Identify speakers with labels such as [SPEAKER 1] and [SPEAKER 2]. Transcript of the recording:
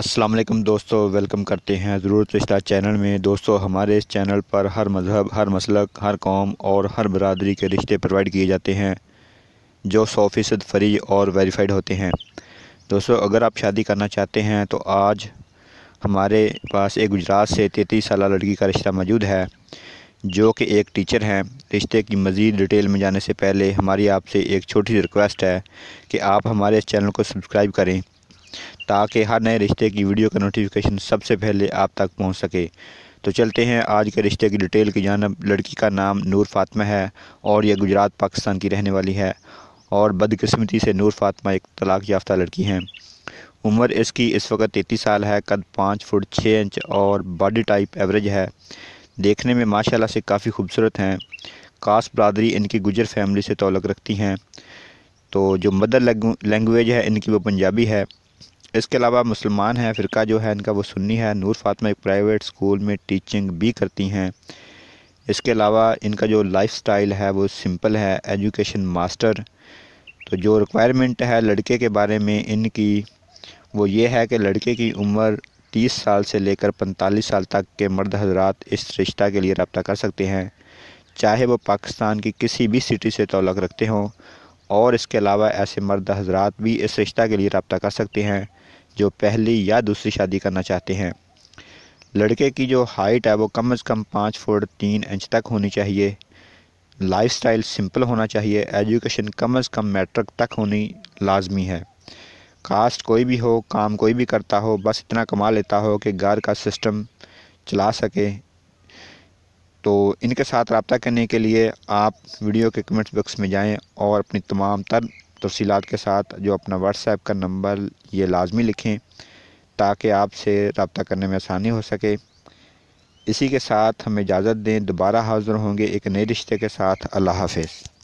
[SPEAKER 1] अस्सलाम वालेकुम दोस्तों वेलकम करते हैं ज़रूरत तो रिश्ता चैनल में दोस्तों हमारे इस चैनल पर हर मज़हब हर मसलक हर कौम और हर बरदरी के रिश्ते प्रोवाइड किए जाते हैं जो सौ फ़ीसद फ्री और वेरीफाइड होते हैं दोस्तों अगर आप शादी करना चाहते हैं तो आज हमारे पास एक गुजरात से तैंतीस साल लड़की का रिश्ता मौजूद है जो कि एक टीचर हैं रिश्ते की मज़ीद डिटेल में जाने से पहले हमारी आपसे एक छोटी सी रिक्वेस्ट है कि आप हमारे इस चैनल को सब्सक्राइब करें ताकि हर नए रिश्ते की वीडियो का नोटिफिकेशन सबसे पहले आप तक पहुँच सके तो चलते हैं आज के रिश्ते की डिटेल की जानब लड़की का नाम नूर फातमा है और यह गुजरात पाकिस्तान की रहने वाली है और बदकस्मती से नूर फातमा एक तलाक याफ्ता लड़की हैं उम्र इसकी इस वक्त तैतीस साल है कद पाँच फुट छः इंच और बॉडी टाइप एवरेज है देखने में माशाल्लाह से काफ़ी खूबसूरत हैं कास बरदरी इनकी गुजर फैमिली से तोलक रखती हैं तो जो मदर लैंग्वेज है इनकी वो पंजाबी है इसके अलावा मुसलमान हैं फ़िरका जो है इनका वो सुन्नी है नूर फातमा एक प्राइवेट स्कूल में टीचिंग भी करती हैं इसके अलावा इनका जो लाइफ स्टाइल है वो सिंपल है एजुकेशन मास्टर तो जो रिक्वायरमेंट है लड़के के बारे में इनकी वो ये है कि लड़के की उम्र 30 साल से लेकर 45 साल तक के मर्द हजरात इस रिश्ता के लिए रबता कर सकते हैं चाहे वो पाकिस्तान की किसी भी सिटी से तलक रखते हों और इसके अलावा ऐसे मर्द हजरात भी इस रिश्ता के लिए रबता कर सकते हैं जो पहली या दूसरी शादी करना चाहते हैं लड़के की जो हाइट है वो कम अज़ कम पाँच फुट तीन इंच तक होनी चाहिए लाइफस्टाइल सिंपल होना चाहिए एजुकेशन कम अज़ कम मैट्रिक तक होनी लाजमी है कास्ट कोई भी हो काम कोई भी करता हो बस इतना कमा लेता हो कि घर का सिस्टम चला सके तो इनके साथ रबता करने के लिए आप वीडियो के कमेंट्स बॉक्स में जाएं और अपनी तमाम तर तफसीत तो के साथ जो अपना व्हाट्सएप का नंबर ये लाजमी लिखें ताकि आपसे रबता करने में आसानी हो सके इसी के साथ हमें इजाज़त दें दोबारा हाज़िर होंगे एक नए रिश्ते के साथ अल्लाह हाफ